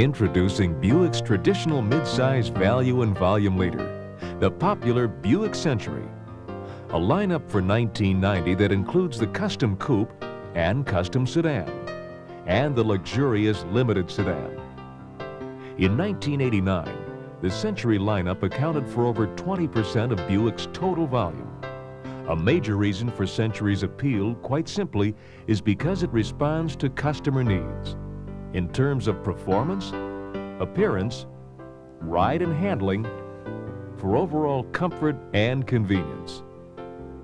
Introducing Buick's traditional midsize value and volume leader, the popular Buick Century. A lineup for 1990 that includes the custom coupe and custom sedan, and the luxurious limited sedan. In 1989, the Century lineup accounted for over 20% of Buick's total volume. A major reason for Century's appeal, quite simply, is because it responds to customer needs in terms of performance, appearance, ride and handling, for overall comfort and convenience.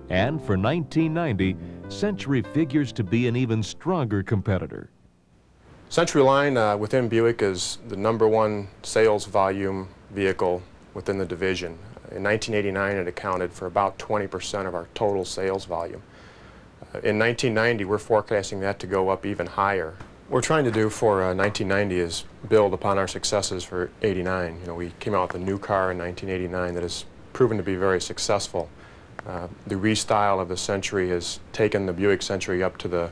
And for 1990, Century figures to be an even stronger competitor. Century Line uh, within Buick is the number one sales volume vehicle within the division. In 1989, it accounted for about 20% of our total sales volume. Uh, in 1990, we're forecasting that to go up even higher we're trying to do for uh, 1990 is build upon our successes for 89. You know, we came out with a new car in 1989 that has proven to be very successful. Uh, the restyle of the Century has taken the Buick Century up to the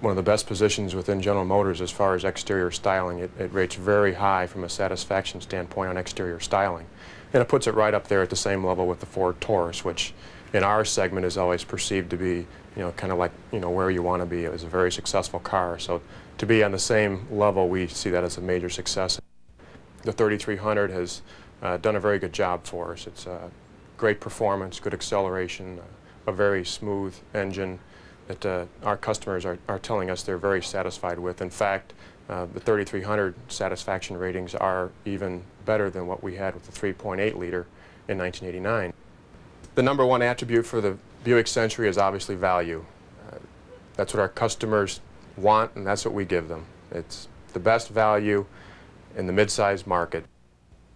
one of the best positions within General Motors as far as exterior styling. It, it rates very high from a satisfaction standpoint on exterior styling. And it puts it right up there at the same level with the Ford Taurus, which in our segment is always perceived to be, you know, kind of like, you know, where you want to be. It was a very successful car. So to be on the same level, we see that as a major success. The 3300 has uh, done a very good job for us. It's a great performance, good acceleration, a very smooth engine that uh, our customers are, are telling us they're very satisfied with. In fact, uh, the 3300 satisfaction ratings are even better than what we had with the 3.8 liter in 1989. The number one attribute for the Buick Century is obviously value. Uh, that's what our customers want, and that's what we give them. It's the best value in the mid-sized market.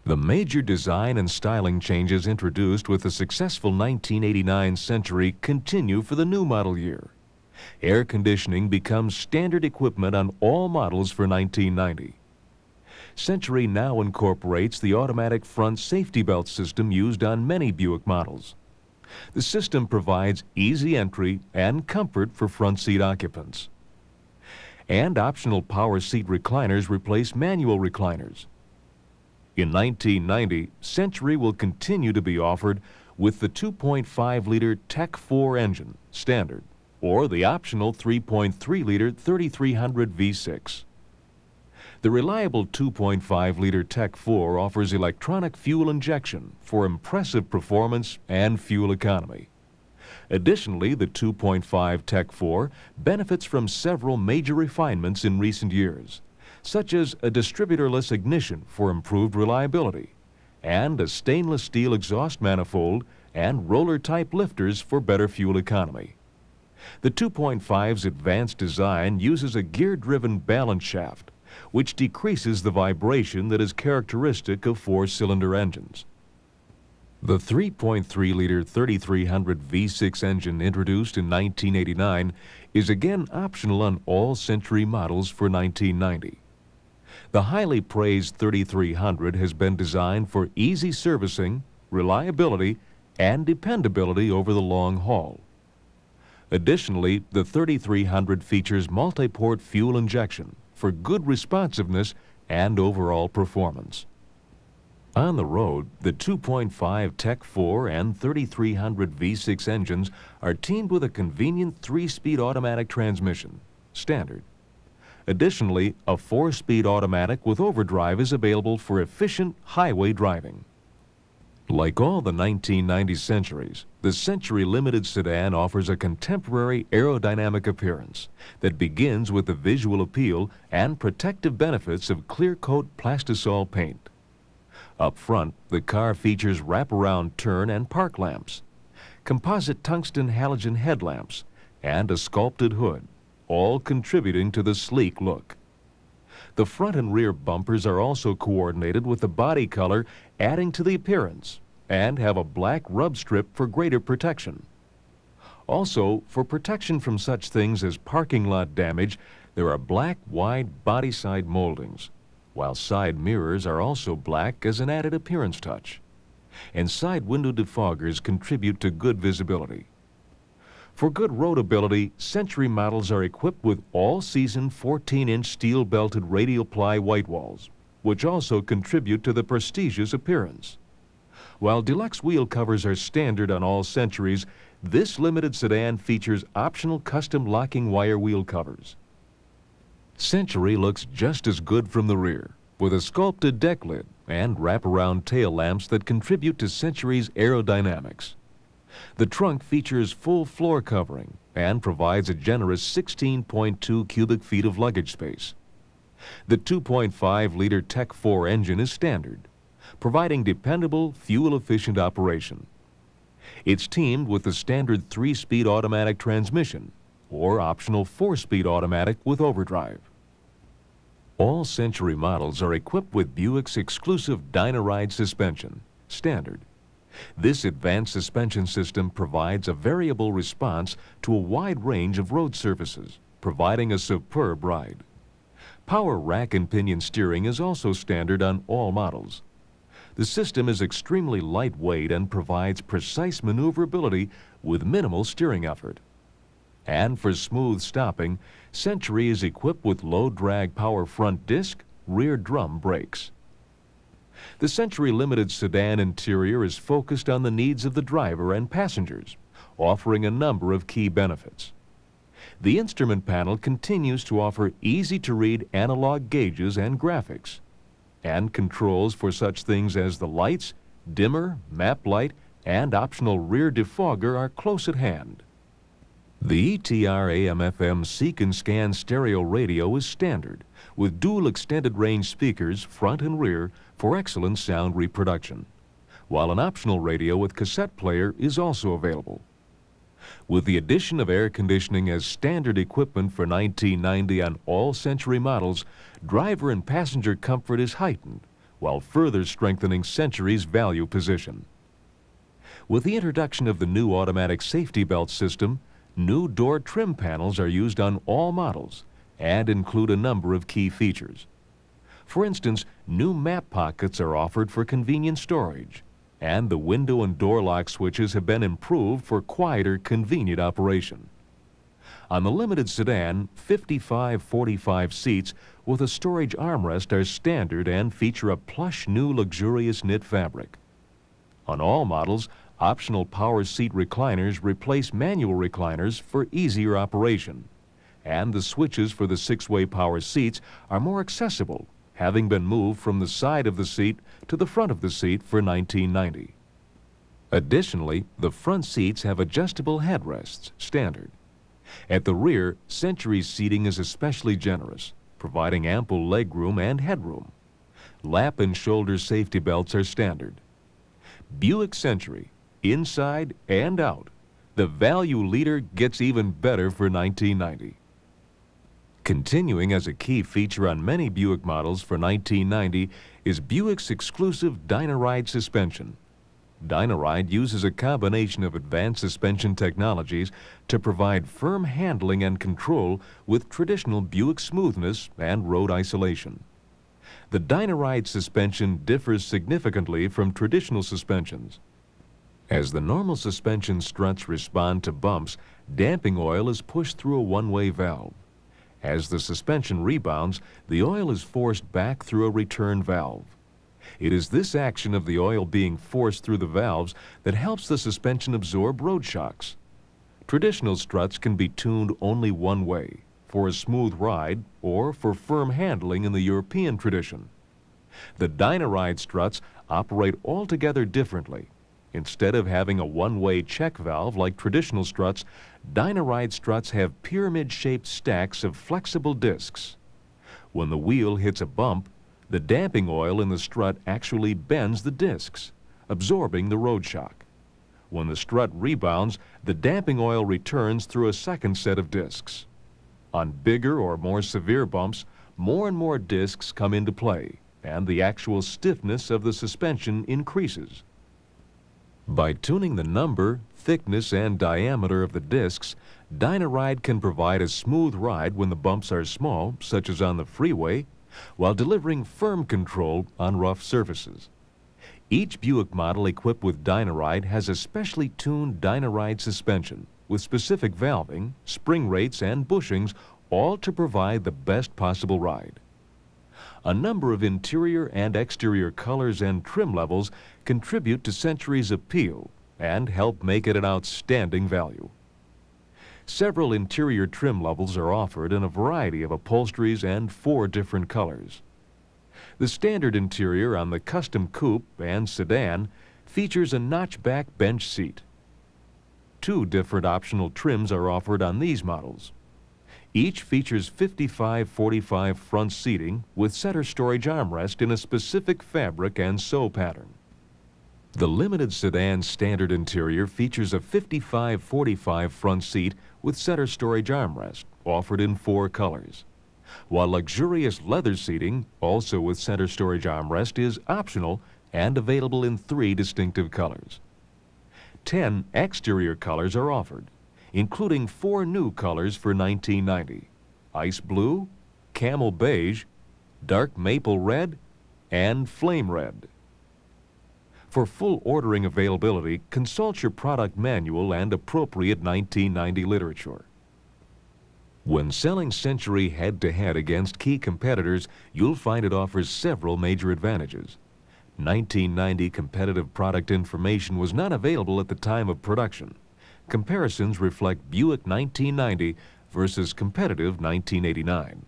The major design and styling changes introduced with the successful 1989 Century continue for the new model year. Air conditioning becomes standard equipment on all models for 1990. Century now incorporates the automatic front safety belt system used on many Buick models. The system provides easy entry and comfort for front seat occupants and optional power seat recliners replace manual recliners. In 1990, Century will continue to be offered with the 2.5-liter Tech 4 engine, standard, or the optional 3.3-liter 3300 V6. The reliable 2.5-liter Tech 4 offers electronic fuel injection for impressive performance and fuel economy. Additionally, the 2.5 Tech 4 benefits from several major refinements in recent years, such as a distributorless ignition for improved reliability, and a stainless steel exhaust manifold and roller type lifters for better fuel economy. The 2.5's advanced design uses a gear driven balance shaft, which decreases the vibration that is characteristic of four cylinder engines. The 3.3 liter 3300 V6 engine introduced in 1989 is again optional on all Century models for 1990. The highly praised 3300 has been designed for easy servicing, reliability, and dependability over the long haul. Additionally, the 3300 features multi-port fuel injection for good responsiveness and overall performance. On the road, the 2.5 Tech 4 and 3300 V6 engines are teamed with a convenient three-speed automatic transmission, standard. Additionally, a four-speed automatic with overdrive is available for efficient highway driving. Like all the 1990s centuries, the Century Limited sedan offers a contemporary aerodynamic appearance that begins with the visual appeal and protective benefits of clear coat plastisol paint. Up front, the car features wraparound turn and park lamps, composite tungsten halogen headlamps, and a sculpted hood, all contributing to the sleek look. The front and rear bumpers are also coordinated with the body color, adding to the appearance, and have a black rub strip for greater protection. Also, for protection from such things as parking lot damage, there are black wide body side moldings while side mirrors are also black as an added appearance touch. And side window defoggers contribute to good visibility. For good roadability, Century models are equipped with all-season 14-inch steel-belted radial-ply white walls, which also contribute to the prestigious appearance. While deluxe wheel covers are standard on all Centuries, this limited sedan features optional custom locking wire wheel covers. Century looks just as good from the rear, with a sculpted deck lid and wraparound tail lamps that contribute to Century's aerodynamics. The trunk features full floor covering and provides a generous 16.2 cubic feet of luggage space. The 2.5-liter Tech 4 engine is standard, providing dependable, fuel-efficient operation. It's teamed with the standard 3-speed automatic transmission or optional 4-speed automatic with overdrive. All Century models are equipped with Buick's exclusive Dynaride suspension, standard. This advanced suspension system provides a variable response to a wide range of road surfaces, providing a superb ride. Power rack and pinion steering is also standard on all models. The system is extremely lightweight and provides precise maneuverability with minimal steering effort. And for smooth stopping, Century is equipped with low-drag power front disc, rear drum brakes. The Century Limited sedan interior is focused on the needs of the driver and passengers, offering a number of key benefits. The instrument panel continues to offer easy-to-read analog gauges and graphics, and controls for such things as the lights, dimmer, map light, and optional rear defogger are close at hand. The ETR AMFM Seek and Scan stereo radio is standard, with dual extended range speakers front and rear for excellent sound reproduction, while an optional radio with cassette player is also available. With the addition of air conditioning as standard equipment for 1990 on all Century models, driver and passenger comfort is heightened, while further strengthening Century's value position. With the introduction of the new automatic safety belt system, New door trim panels are used on all models and include a number of key features. For instance, new map pockets are offered for convenient storage, and the window and door lock switches have been improved for quieter, convenient operation. On the limited sedan, 55 45 seats with a storage armrest are standard and feature a plush new luxurious knit fabric. On all models, Optional power seat recliners replace manual recliners for easier operation. And the switches for the six-way power seats are more accessible, having been moved from the side of the seat to the front of the seat for 1990. Additionally, the front seats have adjustable headrests, standard. At the rear, Century seating is especially generous, providing ample legroom and headroom. Lap and shoulder safety belts are standard. Buick Century, inside and out, the value leader gets even better for 1990. Continuing as a key feature on many Buick models for 1990 is Buick's exclusive Dynaride suspension. Dynaride uses a combination of advanced suspension technologies to provide firm handling and control with traditional Buick smoothness and road isolation. The Dynaride suspension differs significantly from traditional suspensions. As the normal suspension struts respond to bumps, damping oil is pushed through a one-way valve. As the suspension rebounds, the oil is forced back through a return valve. It is this action of the oil being forced through the valves that helps the suspension absorb road shocks. Traditional struts can be tuned only one way, for a smooth ride or for firm handling in the European tradition. The Dynaride struts operate altogether differently Instead of having a one-way check valve like traditional struts, Dynaride struts have pyramid-shaped stacks of flexible discs. When the wheel hits a bump, the damping oil in the strut actually bends the discs, absorbing the road shock. When the strut rebounds, the damping oil returns through a second set of discs. On bigger or more severe bumps, more and more discs come into play, and the actual stiffness of the suspension increases. By tuning the number, thickness, and diameter of the discs, Dynaride can provide a smooth ride when the bumps are small, such as on the freeway, while delivering firm control on rough surfaces. Each Buick model equipped with Dynaride has a specially tuned Dynaride suspension with specific valving, spring rates, and bushings, all to provide the best possible ride a number of interior and exterior colors and trim levels contribute to Century's appeal and help make it an outstanding value. Several interior trim levels are offered in a variety of upholsteries and four different colors. The standard interior on the custom coupe and sedan features a notchback bench seat. Two different optional trims are offered on these models. Each features 55-45 front seating with center storage armrest in a specific fabric and sew pattern. The limited sedan standard interior features a 55-45 front seat with center storage armrest, offered in four colors. While luxurious leather seating, also with center storage armrest, is optional and available in three distinctive colors. Ten exterior colors are offered, including four new colors for 1990 ice blue, camel beige, dark maple red, and flame red. For full ordering availability, consult your product manual and appropriate 1990 literature. When selling Century head-to-head -head against key competitors, you'll find it offers several major advantages. 1990 competitive product information was not available at the time of production. Comparisons reflect Buick 1990 versus competitive 1989.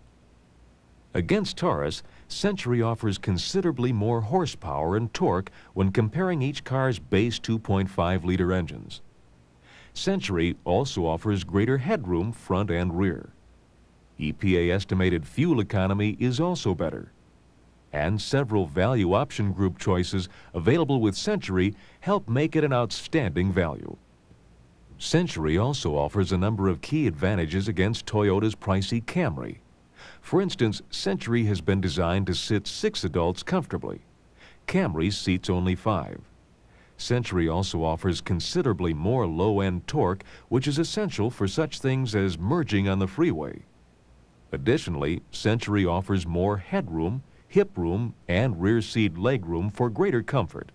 Against Taurus, Century offers considerably more horsepower and torque when comparing each car's base 2.5-liter engines. Century also offers greater headroom front and rear. EPA estimated fuel economy is also better. And several value option group choices available with Century help make it an outstanding value. Century also offers a number of key advantages against Toyota's pricey Camry. For instance, Century has been designed to sit six adults comfortably. Camry seats only five. Century also offers considerably more low-end torque, which is essential for such things as merging on the freeway. Additionally, Century offers more headroom, hip room, and rear seat legroom for greater comfort.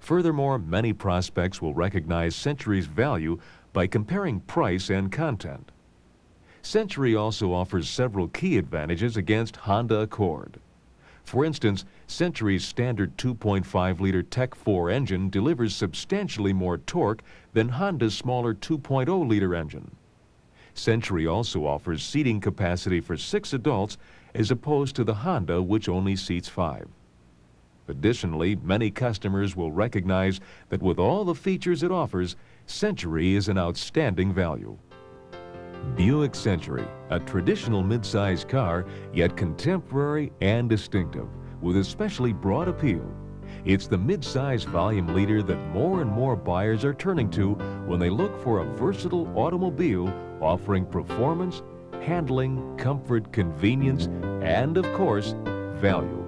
Furthermore, many prospects will recognize Century's value by comparing price and content. Century also offers several key advantages against Honda Accord. For instance, Century's standard 2.5-liter Tech 4 engine delivers substantially more torque than Honda's smaller 2.0-liter engine. Century also offers seating capacity for six adults as opposed to the Honda, which only seats five. Additionally, many customers will recognize that with all the features it offers, Century is an outstanding value. Buick Century, a traditional midsize car, yet contemporary and distinctive, with especially broad appeal. It's the midsize volume leader that more and more buyers are turning to when they look for a versatile automobile offering performance, handling, comfort, convenience, and of course, value.